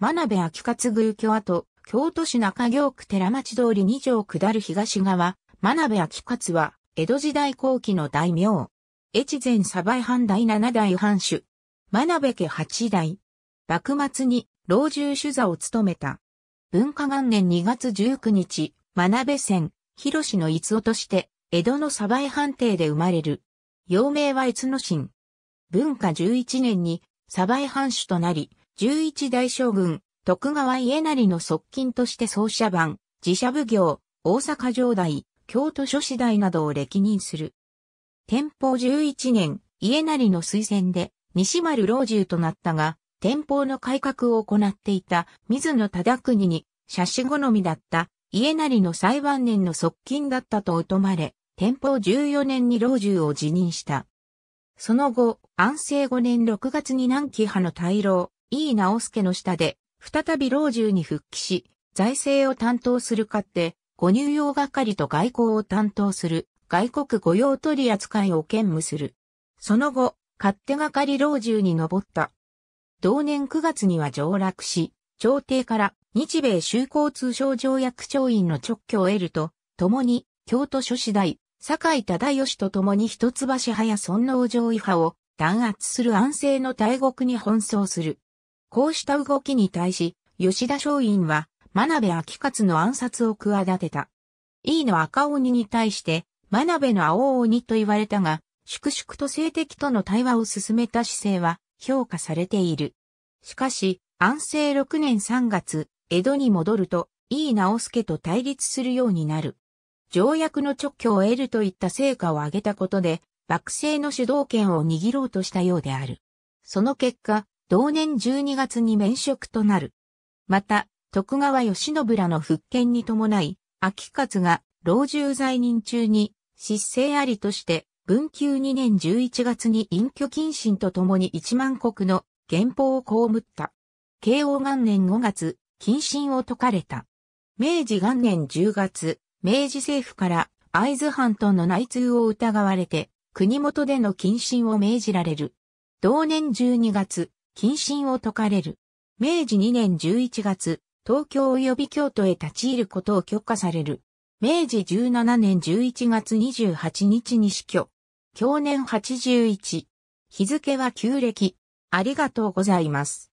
真鍋秋勝宮居跡、京都市中京区寺町通り二条下る東側、真鍋秋勝は、江戸時代後期の大名。越前鯖江藩第七代藩主。真鍋家八代。幕末に、老中主座を務めた。文化元年2月19日、真鍋仙、広氏の逸夫として、江戸の鯖江藩邸で生まれる。幼名は越野神。文化11年に、鯖江藩主となり、11代将軍、徳川家成の側近として奏者番、自社奉行、大阪城代、京都諸子代などを歴任する。天保11年、家成の推薦で、西丸老中となったが、天保の改革を行っていた水野忠国に、写真好みだった家成の最晩年の側近だったと疎まれ、天保14年に老中を辞任した。その後、安政5年6月に南紀派の大老、井伊直輔の下で、再び老中に復帰し、財政を担当するかって、ご入用係と外交を担当する、外国御用取扱いを兼務する。その後、勝手係老中に上った。同年9月には上洛し、朝廷から日米修好通商条約調印の直挙を得ると、共に京都諸大、酒堺忠義と共に一橋派や尊王攘夷派を弾圧する安政の大国に奔走する。こうした動きに対し、吉田松陰は、真鍋秋勝の暗殺を企てた。伊の赤鬼に対して、真鍋の青鬼と言われたが、粛々と性的との対話を進めた姿勢は評価されている。しかし、安政6年3月、江戸に戻ると、井伊直輔と対立するようになる。条約の直挙を得るといった成果を上げたことで、幕政の主導権を握ろうとしたようである。その結果、同年12月に免職となる。また、徳川義信らの復権に伴い、秋勝が老中在任中に失勢ありとして、文久2年11月に隠居謹慎とともに1万国の原法を被った。慶応元年5月、謹慎を解かれた。明治元年10月、明治政府から会津藩との内通を疑われて、国元での謹慎を命じられる。同年12月、謹慎を解かれる。明治2年11月、東京及び京都へ立ち入ることを許可される。明治17年11月28日に死去。享年81。日付は旧暦。ありがとうございます。